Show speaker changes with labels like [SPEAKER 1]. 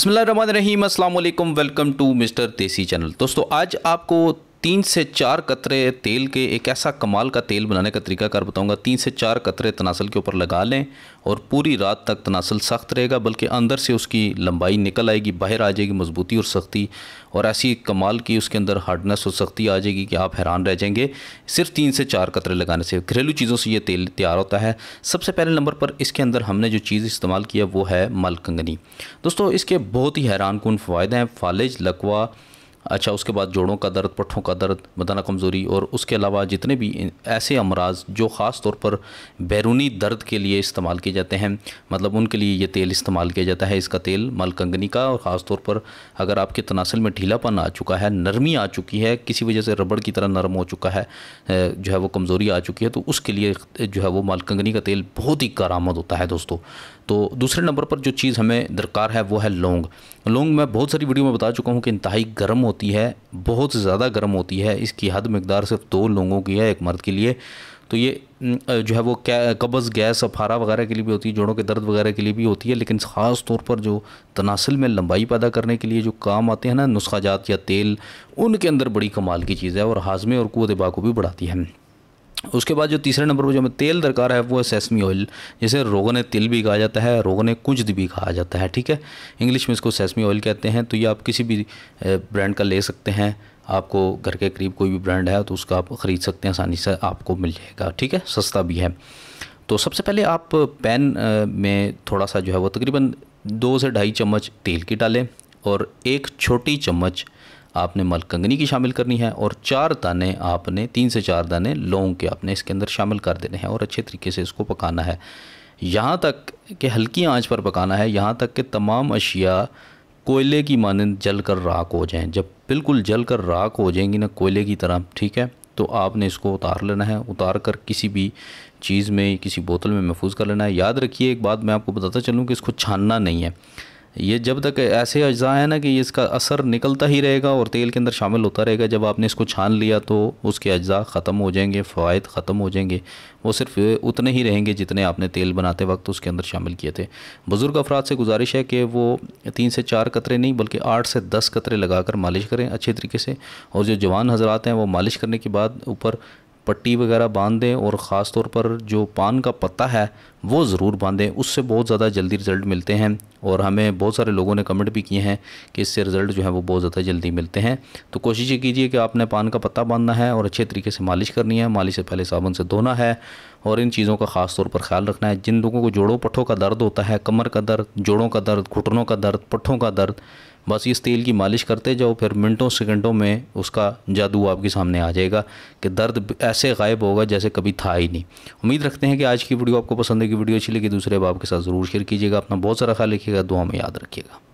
[SPEAKER 1] बसमिल रहीम अस्सलाम वालेकुम welcome to mister Desi channel दोस्तों आज आपको तीन से चार कतरे तेल के एक ऐसा कमाल का तेल बनाने का तरीकाकार बताऊंगा तीन से चार कतरे तनासल के ऊपर लगा लें और पूरी रात तक तनासल सख्त रहेगा बल्कि अंदर से उसकी लंबाई निकल आएगी बाहर आ जाएगी मजबूती और सख्ती और ऐसी कमाल की उसके अंदर हार्डनेस और सख्ती आ जाएगी कि आप हैरान रह जाएंगे सिर्फ तीन से चार कतरे लगाने से घरेलू चीज़ों से ये तेल तैयार होता है सबसे पहले नंबर पर इसके अंदर हमने जो चीज़ इस्तेमाल किया वो है मलकंगनी दोस्तों इसके बहुत ही हैरान कन फ़ायदे हैं फालिज लकवा अच्छा उसके बाद जोड़ों का दर्द पट्ठों का दर्द बदाना कमज़ोरी और उसके अलावा जितने भी ऐसे अमराज जो ख़ास तौर पर बैरूनी दर्द के लिए इस्तेमाल किए जाते हैं मतलब उनके लिए ये तेल इस्तेमाल किया जाता है इसका तेल मलकंगनी का और ख़ास तौर पर अगर आपके तनासल में ढीलापन आ चुका है नरमी आ चुकी है किसी वजह से रबड़ की तरह नरम हो चुका है जो है वो कमज़ोरी आ चुकी है तो उसके लिए जो है वो मलकंगनी का तेल बहुत ही कारामद होता है दोस्तों तो दूसरे नंबर पर जो चीज़ हमें दरकार है वो है लौंग लौंग मैं बहुत सारी वीडियो में बता चुका हूँ कि इंतहाई गर्म होती है बहुत ज़्यादा गर्म होती है इसकी हद मकदार सिर्फ दो लोगों की है एक मर्द के लिए तो ये जो है वो कब्ज़ गैस अफारा वगैरह के लिए भी होती है जोड़ों के दर्द वगैरह के लिए भी होती है लेकिन ख़ास तौर पर जो तनासिल में लंबाई पैदा करने के लिए जो काम आते हैं ना नुस्खा जात या तेल उनके अंदर बड़ी कमाल की चीज़ है और हाजमे और कुत बा को भी बढ़ाती है उसके बाद जो तीसरे नंबर पर जो हमें तेल दरकार है वो है सेसमी ऑयल जिसे रोगने तिल भी कहा जाता है रोगने कुंजद भी कहा जाता है ठीक है इंग्लिश में इसको सेसमी ऑयल कहते हैं तो ये आप किसी भी ब्रांड का ले सकते हैं आपको घर के करीब कोई भी ब्रांड है तो उसका आप ख़रीद सकते हैं आसानी से आपको मिल जाएगा ठीक है सस्ता भी है तो सबसे पहले आप पैन में थोड़ा सा जो है वो तकरीबन दो से ढाई चम्मच तेल की डालें और एक छोटी चम्मच आपने मलकंगनी की शामिल करनी है और चार दाने आपने तीन से चार दाने लौंग के आपने इसके अंदर शामिल कर देने हैं और अच्छे तरीके से इसको पकाना है यहाँ तक कि हल्की आंच पर पकाना है यहाँ तक कि तमाम अशिया कोयले की मानंद जल कर राख हो जाएँ जब बिल्कुल जल कर राख हो जाएंगी ना कोयले की तरह ठीक है तो आपने इसको उतार लेना है उतार कर किसी भी चीज़ में किसी बोतल में महफूज कर लेना है याद रखिए एक बात मैं आपको बताता चलूँ कि इसको छानना नहीं है ये जब तक ऐसे अज्जा है ना कि इसका असर निकलता ही रहेगा और तेल के अंदर शामिल होता रहेगा जब आपने इसको छान लिया तो उसके अज्जा ख़त्म हो जाएंगे फ़वाद ख़त्म हो जाएंगे वो सिर्फ उतने ही रहेंगे जितने आपने तेल बनाते वक्त उसके अंदर शामिल किए थे बुज़ुर्ग अफराद से गुजारिश है कि वो तीन से चार कतरे नहीं बल्कि आठ से दस कतरे लगा कर मालिश करें अच्छे तरीके से और जो जवान हजरात हैं वो मालिश करने के बाद ऊपर पट्टी वगैरह बांध दें और ख़ास तौर पर जो पान का पत्ता है वो ज़रूर बांधें उससे बहुत ज़्यादा जल्दी रिज़ल्ट मिलते हैं और हमें बहुत सारे लोगों ने कमेंट भी किए हैं कि इससे रिज़ल्ट जो है वो बहुत ज़्यादा जल्दी मिलते हैं तो कोशिश ये कीजिए कि आपने पान का पत्ता बांधना है और अच्छे तरीके से मालिश करनी है मालिश से पहले साबुन से धोना है और इन चीज़ों का ख़ास तौर पर ख्याल रखना है जिन लोगों को जोड़ों पट्ठों का दर्द होता है कमर का दर्द जोड़ों का दर्द घुटनों का दर्द पट्ठों का दर्द बस इस तेल की मालिश करते जाओ फिर मिनटों सेकंडों में उसका जादू आपके सामने आ जाएगा कि दर्द ऐसे गायब होगा जैसे कभी था ही नहीं उम्मीद रखते हैं कि आज की वीडियो आपको पसंद है कि वीडियो अच्छी लगी दूसरे बाब के साथ ज़रूर शेयर कीजिएगा अपना बहुत सारा ख्याल रखिएगा दुआ में याद रखिएगा